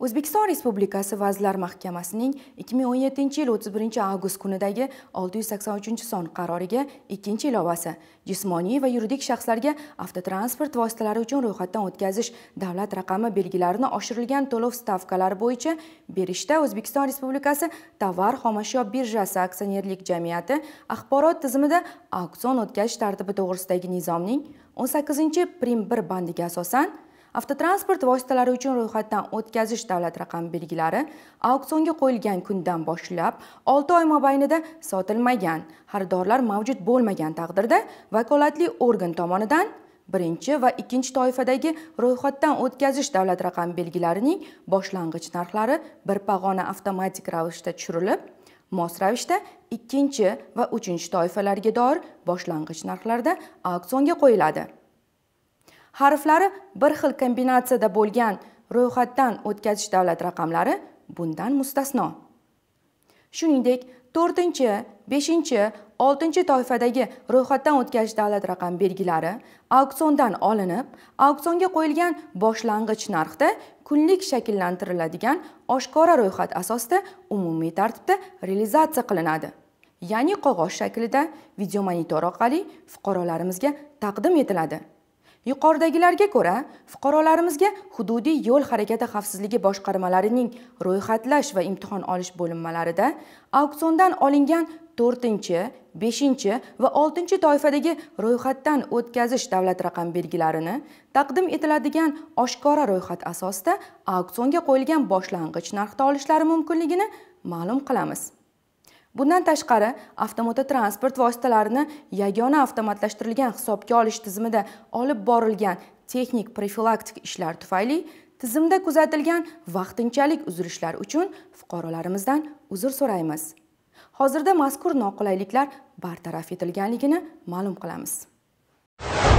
o'zbekiston respublikasi vazirlar mahkamasining 2017 yil 31 avgust kunidagi 683 son qaroriga ikkinchi ilovasi jismoniy va yuridik shaxslarga avtotransport vositalari uchun ro'yxatdan o'tkazish davlat raqami belgilarini oshirilgan to'lov stavkalari bo'yicha berishda o'zbekiston respublikasi tovar xomashyo birjasi aksionerlik jamiyati axborot tizimida auksion o'tkazish tartibi to'g'risidagi nizomning 18 prim 1 bandiga asosan avtotransport vositalari uchun ro'yxatdan o'tkazish davlat raqami belgilari auksionga qo'yilgan kundan boshlab 6 oy mobaynida sotilmagan xaridorlar mavjud bo'lmagan taqdirda vakolatli organ tomonidan birinchi va ikkinchi toifadagi ro'yxatdan o'tkazish davlat raqami belgilarining boshlang'ich narxlari bir pag'ona avtomatik ravishda tushirilib mos ravishda ikkinchi va uchinchi toifalarga doir boshlang'ich narxlarda auksionga qo'yiladi harflari bir xil kombinatsiyada bo'lgan ro'yxatdan o'tkazish davlat raqamlari bundan mustasno shuningdek to'rtinchi beshinchi oltinchi toifadagi ro'yxatdan o'tkazish davlat raqam belgilari auksiondan olinib auksionga qo'yilgan boshlang'ich narxda kunlik shakllantiriladigan oshkora ro'yxat asosida umumiy tartibda realizatsiya qilinadi ya'ni qog'oz shaklida video monitor orqali fuqarolarimizga taqdim etiladi yuqoridagilarga ko'ra fuqarolarimizga hududiy yo'l harakati xavfsizligi boshqarmalarining ro'yxatlash va imtihon olish bo'linmalarida auksiondan olingan to'rtinchi beshinchi va oltinchi toifadagi ro'yxatdan o'tkazish davlat raqam belgilarini taqdim etiladigan oshkora ro'yxat asosida auksionga qo'yilgan boshlang'ich narxda olishlari mumkinligini ma'lum qilamiz bundan tashqari transport vositalarini yagona avtomatlashtirilgan hisobga olish tizimida olib borilgan texnik profilaktik ishlar tufayli tizimda kuzatilgan vaqtinchalik uzilishlar uchun fuqarolarimizdan uzr so'raymiz hozirda mazkur noqulayliklar bartaraf etilganligini ma'lum qilamiz